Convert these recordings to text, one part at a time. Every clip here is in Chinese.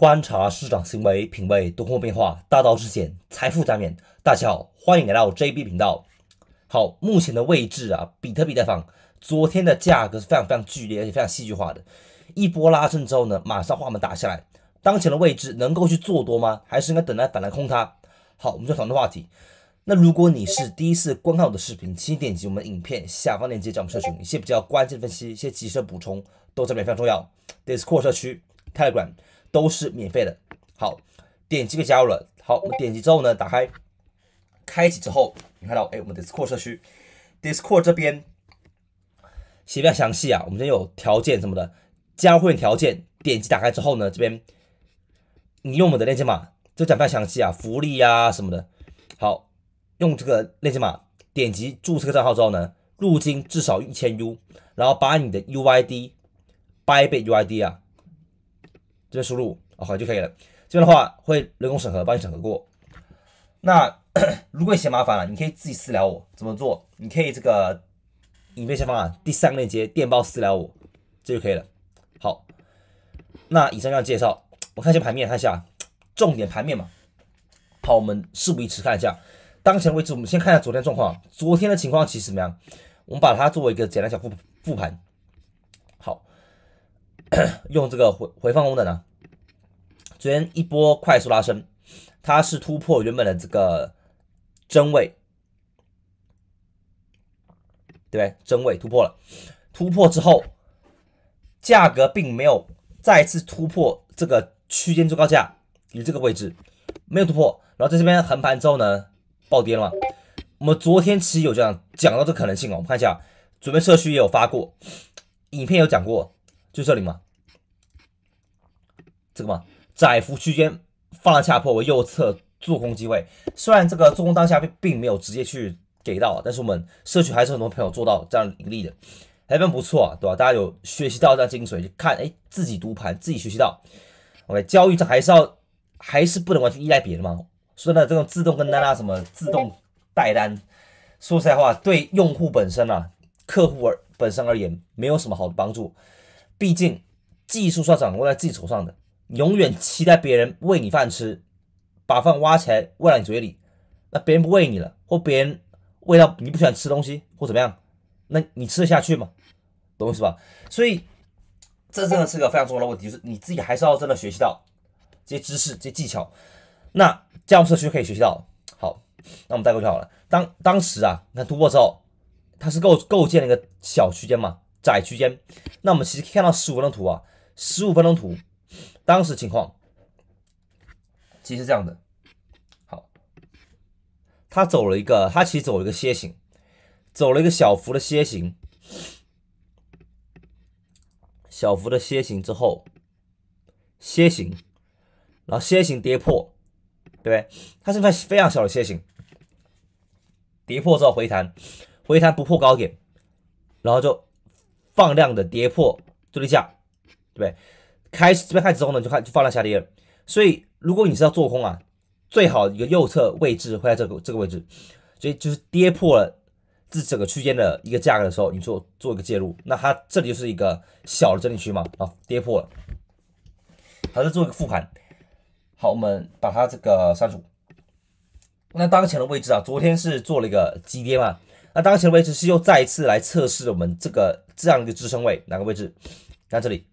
观察市场行为，品味多空变化，大道至简，财富加冕。大家好，欢迎来到 JB 频道。好，目前的位置啊，比特币在放，昨天的价格是非常非常剧烈，而且非常戏剧化的。一波拉升之后呢，马上画面打下来。当前的位置能够去做多吗？还是应该等待反弹空它？好，我们就讨论话题。那如果你是第一次观看我的视频，请点击我们影片下方链接，加我们社群。一些比较关键的分析，一些及时的补充，都面非常重要。t h i 社区 Telegram。都是免费的。好，点击个加入了。好，我们点击之后呢，打开，开启之后，你看到，哎，我们的 Discord 社区，Discord 这边写比较详细啊。我们这有条件什么的，加入条件，点击打开之后呢，这边你用我们的链接码，这讲比较详细啊，福利呀什么的。好，用这个链接码，点击注册账号之后呢，入金至少一千 U，然后把你的 UID，八 t UID 啊。这边输入啊好就可以了，这边的话会人工审核，帮你审核过。那 如果你嫌麻烦了，你可以自己私聊我怎么做？你可以这个，影片下方啊，第三个链接电报私聊我，这就可以了。好，那以上这样介绍，我看一下盘面，看一下重点盘面嘛。好，我们事不宜迟，看一下当前位置。我们先看一下昨天状况，昨天的情况其实怎么样？我们把它作为一个简单小复复盘。好，用这个回回放功能啊。昨天一波快速拉升，它是突破原本的这个真位，对真位突破了，突破之后，价格并没有再次突破这个区间最高价，以这个位置没有突破，然后在这边横盘之后呢，暴跌了嘛？我们昨天其实有这样讲到这可能性，我们看一下，准备社区也有发过，影片有讲过，就这里嘛，这个嘛。窄幅区间放了下破为右侧做空机会，虽然这个做空当下并并没有直接去给到，但是我们社区还是很多朋友做到这样盈利的，还算不错，对吧？大家有学习到这样精髓，看哎自己读盘自己学习到。OK，交易这还是要还是不能完全依赖别的嘛，所以呢这种自动跟单啊什么自动带单，说实在话对用户本身啊客户而本身而言没有什么好的帮助，毕竟技术是要掌握在自己手上的。永远期待别人喂你饭吃，把饭挖起来喂到你嘴里，那别人不喂你了，或别人喂到你不喜欢吃东西，或怎么样，那你吃得下去吗？懂我意思吧？所以这真的是个非常重要的问题，就是你自己还是要真的学习到这些知识、这些技巧。那加入社区可以学习到。好，那我们带过去好了。当当时啊，你看突破之后，它是构构建了一个小区间嘛，窄区间。那我们其实看到十五分钟图啊，十五分钟图。当时情况，其实是这样的。好，他走了一个，他其实走了一个楔形，走了一个小幅的楔形，小幅的楔形之后，楔形，然后楔形跌破，对不对？它是在非常小的楔形，跌破之后回弹，回弹不破高点，然后就放量的跌破最低价，对不对？开始这边开始之后呢，就开就放量下跌了，所以如果你是要做空啊，最好一个右侧位置会在这个这个位置，所以就是跌破了这整个区间的一个价格的时候，你做做一个介入，那它这里就是一个小的整理区嘛，啊，跌破了，还是做一个复盘，好，我们把它这个删除。那当前的位置啊，昨天是做了一个急跌嘛，那当前的位置是又再一次来测试我们这个这样一个支撑位哪个位置？看这里。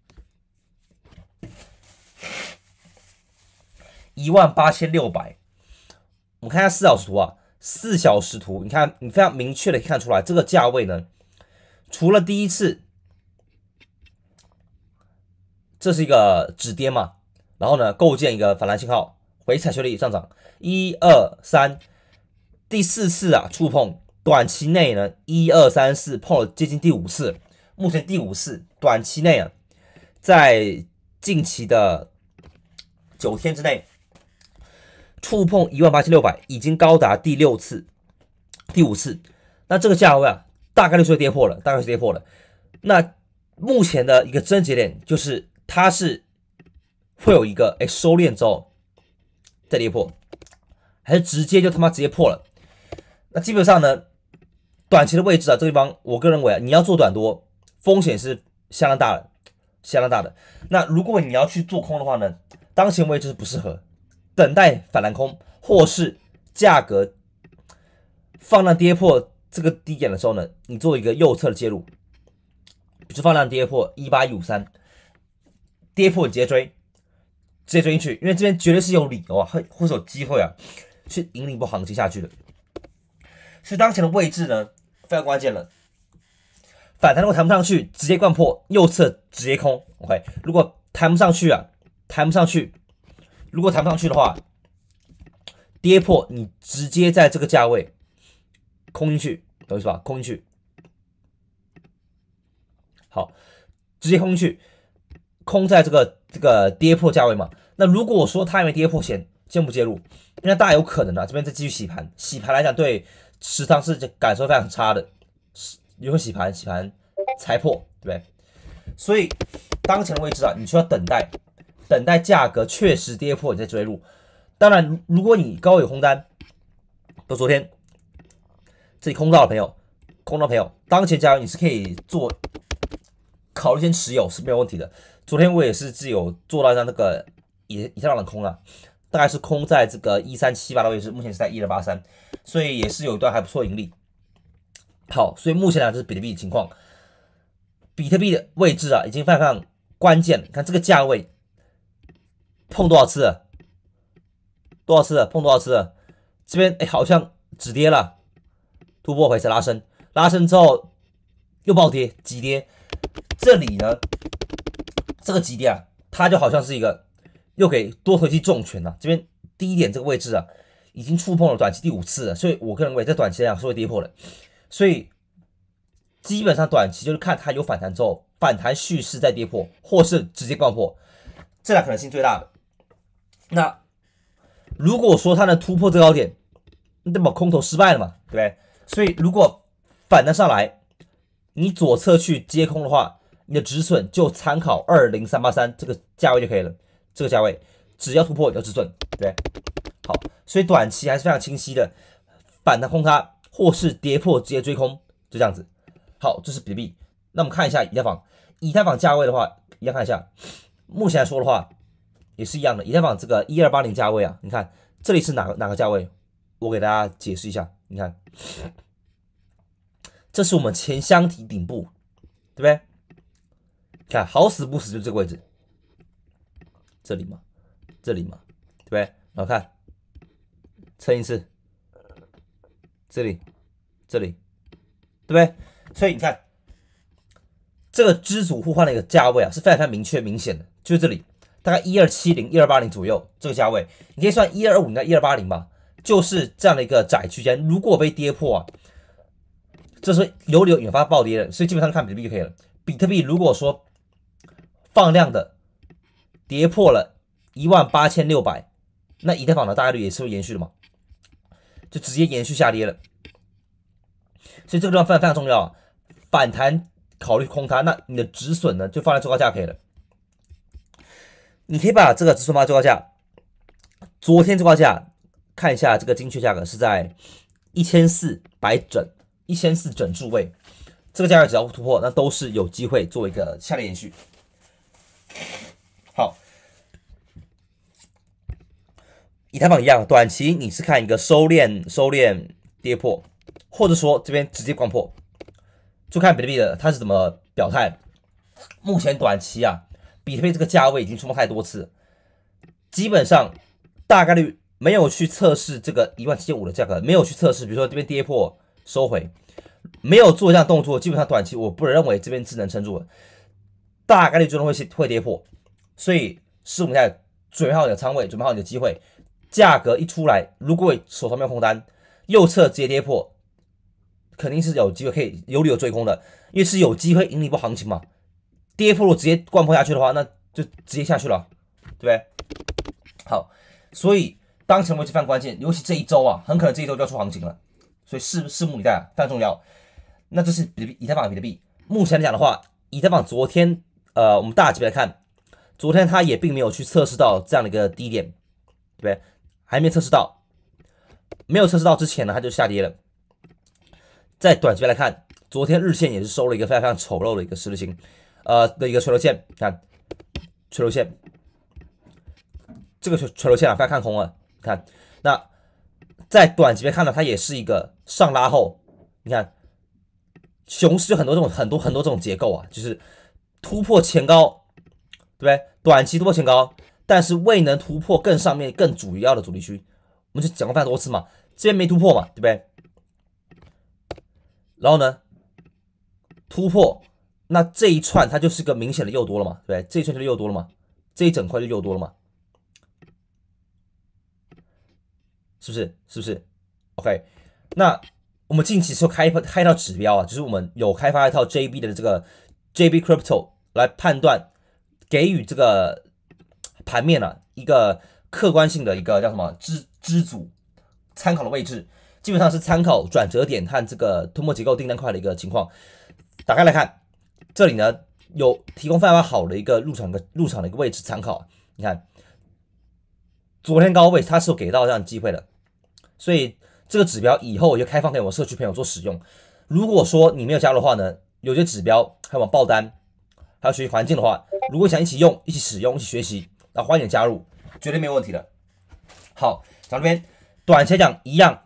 一万八千六百，我们看一下四小时图啊，四小时图，你看你非常明确的看出来，这个价位呢，除了第一次，这是一个止跌嘛，然后呢构建一个反弹信号，回踩确立上涨，一二三，第四次啊触碰，短期内呢一二三四碰了接近第五次，目前第五次，短期内啊，在近期的九天之内。触碰一万八千六百，已经高达第六次、第五次，那这个价位啊，大概率是跌破了，大概是跌破了。那目前的一个真节点就是，它是会有一个哎收敛之后再跌破，还是直接就他妈直接破了？那基本上呢，短期的位置啊，这个地方，我个人认为啊，你要做短多，风险是相当大的，相当大的。那如果你要去做空的话呢，当前位置是不适合。等待反弹空，或是价格放量跌破这个低点的时候呢，你做一个右侧的介入。放量跌破一八一五三，跌破你直接追，直接追进去，因为这边绝对是有理啊，是有机会啊，去引领一波行情下去的。所以当前的位置呢，非常关键了。反弹如果弹不上去，直接灌破右侧直接空。OK，如果弹不上去啊，弹不上去。如果弹不上去的话，跌破你直接在这个价位空进去，懂意思吧？空进去，好，直接空进去，空在这个这个跌破价位嘛。那如果说它还没跌破，先先不介入，那大有可能啊，这边再继续洗盘。洗盘来讲，对持仓是感受非常差的，是，有洗盘，洗盘才破，对不对？所以当前的位置啊，你需要等待。等待价格确实跌破，你再追入。当然，如果你高位空单，到昨天自己空到的朋友，空到朋友，当前价位你是可以做考虑先持有是没有问题的。昨天我也是自有做到一张那个也也上了空啊，大概是空在这个一三七八的位置，目前是在一二八三，所以也是有一段还不错盈利。好，所以目前呢就是比特币的情况，比特币的位置啊已经非常关键，看这个价位。碰多少次？多少次？碰多少次？这边哎，好像止跌了，突破回撤拉升，拉升之后又暴跌，急跌。这里呢，这个急跌啊，它就好像是一个又给多头去重拳了。这边低点这个位置啊，已经触碰了短期第五次了，所以我个人认为在短期讲是会跌破的。所以基本上短期就是看它有反弹之后，反弹蓄势再跌破，或是直接挂破，这俩可能性最大的。那如果说它能突破最高点，那么空头失败了嘛，对不对？所以如果反弹上来，你左侧去接空的话，你的止损就参考二零三八三这个价位就可以了。这个价位只要突破，要止损，对。好，所以短期还是非常清晰的，反弹空它，或是跌破直接追空，就这样子。好，这是比特币。那么看一下以太坊，以太坊价位的话，一样看一下，目前来说的话。也是一样的，以太坊这个一二八零价位啊，你看这里是哪个哪个价位？我给大家解释一下，你看，这是我们前箱体顶部，对不对？看好死不死就这个位置，这里嘛，这里嘛，对不对？然后看，撑一次，这里，这里，对不对？所以你看，这个知足互换的一个价位啊，是非常明确、明显的，就这里。大概一二七零、一二八零左右这个价位，你可以算一二五，你到一二八零吧，就是这样的一个窄区间。如果被跌破啊，这是有有引发暴跌的，所以基本上看比特币就可以了。比特币如果说放量的跌破了一万八千六百，那以太坊的大概率也是会延续的嘛，就直接延续下跌了。所以这个地方非常非常重要，反弹考虑空它，那你的止损呢就放在最高价可以了。你可以把这个指数报最高价，昨天最高价看一下，这个精确价格是在一千四百整，一千四整数位，这个价格只要突破，那都是有机会做一个下跌延续。好，以太坊一样，短期你是看一个收敛，收敛跌破，或者说这边直接光破，就看比特币的它是怎么表态。目前短期啊。比特币这个价位已经冲摸太多次，基本上大概率没有去测试这个一万七千五的价格，没有去测试，比如说这边跌破收回，没有做这样动作，基本上短期我不认为这边是能撑住，的，大概率最终会会跌破，所以是我们在准备好你的仓位，准备好你的机会，价格一出来，如果手上没有空单，右侧直接跌破，肯定是有机会可以有理由追空的，因为是有机会盈利波行情嘛。跌破路直接灌破下去的话，那就直接下去了，对不对？好，所以当前位置非常关键，尤其这一周啊，很可能这一周就要出行情了，所以拭拭目以待啊，非常重要。那这是比以太坊比特币，目前来讲的话，以太坊昨天呃，我们大级别来看，昨天它也并没有去测试到这样的一个低点，对不对？还没测试到，没有测试到之前呢，它就下跌了。在短期来看，昨天日线也是收了一个非常非常丑陋的一个十字星。呃的一个垂头线，看垂头线，这个垂垂头线啊，不要看空啊，看那在短级别看到它也是一个上拉后，你看，熊市很多这种很多很多这种结构啊，就是突破前高，对不对？短期突破前高，但是未能突破更上面更主要的阻力区，我们就讲过很多次嘛，这边没突破嘛，对不对？然后呢，突破。那这一串它就是个明显的又多了嘛，对不对？这一串就是又多了嘛，这一整块就又多了嘛，是不是？是不是？OK，那我们近期时开发开一套指标啊，就是我们有开发一套 JB 的这个 JB Crypto 来判断，给予这个盘面啊一个客观性的一个叫什么支支组，参考的位置，基本上是参考转折点和这个突破结构订单块的一个情况，打开来看。这里呢有提供非常好的一个入场的入场的一个位置参考，你看昨天高位它是有给到这样机会的，所以这个指标以后我就开放给我社区朋友做使用。如果说你没有加入的话呢，有些指标还有报单，还有学习环境的话，如果想一起用、一起使用、一起学习，那欢迎加入，绝对没有问题的。好，咱这边短期讲一样，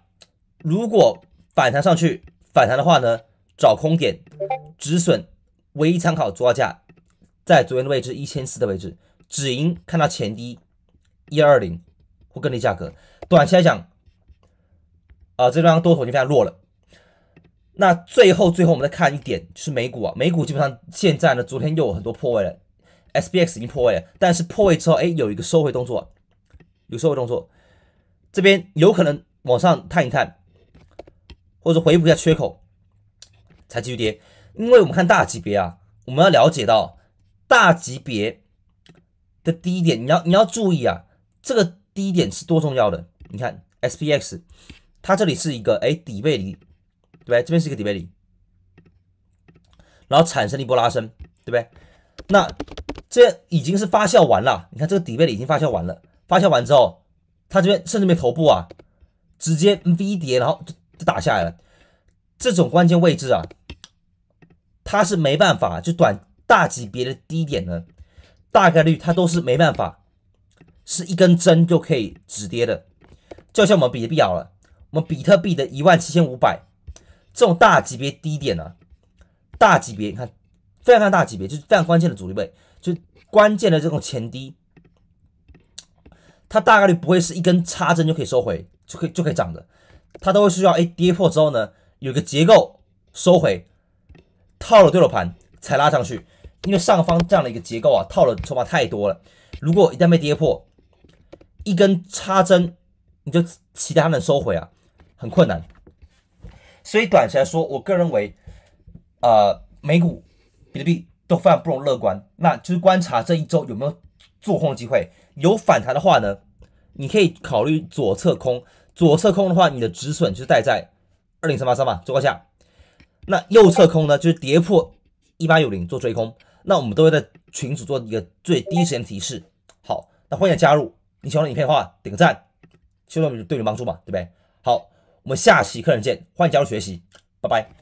如果反弹上去反弹的话呢，找空点止损。唯一参考要价，在昨天的位置一千四的位置，止盈看到前低一二零或更低价格。短期来讲，啊，这地方多头已经非常弱了。那最后最后我们再看一点，是美股啊，美股基本上现在呢，昨天又有很多破位了 s b x 已经破位了，但是破位之后，哎，有一个收回动作，有收回动作，这边有可能往上探一探，或者回补一下缺口，才继续跌。因为我们看大级别啊，我们要了解到大级别的低点，你要你要注意啊，这个低点是多重要的。你看 S P X，它这里是一个哎底背离，对不对？这边是一个底背离，然后产生了一波拉升，对不对？那这已经是发酵完了。你看这个底背离已经发酵完了，发酵完之后，它这边甚至没头部啊，直接 V 跌，然后就就打下来了。这种关键位置啊。它是没办法，就短大级别的低点呢，大概率它都是没办法，是一根针就可以止跌的。就像我们比特币好了，我们比特币的一万七千五百这种大级别低点呢，大级别你看非常非常大级别，就是非常关键的阻力位，就关键的这种前低，它大概率不会是一根插针就可以收回，就可以就可以涨的，它都会需要哎跌破之后呢，有个结构收回。套了对手盘才拉上去，因为上方这样的一个结构啊，套了筹码太多了。如果一旦被跌破一根插针，你就其他能收回啊，很困难。所以短期来说，我个人认为，呃，美股、比特币都非常不容乐观。那就是观察这一周有没有做空的机会，有反弹的话呢，你可以考虑左侧空。左侧空的话，你的止损就是待在二零三八三嘛，最高价。那右侧空呢，就是跌破一八九零做追空，那我们都会在群组做一个最低时间提示。好，那欢迎加入，你喜欢的影片的话点个赞，希望对你有帮助嘛，对不对？好，我们下期课程见，欢迎加入学习，拜拜。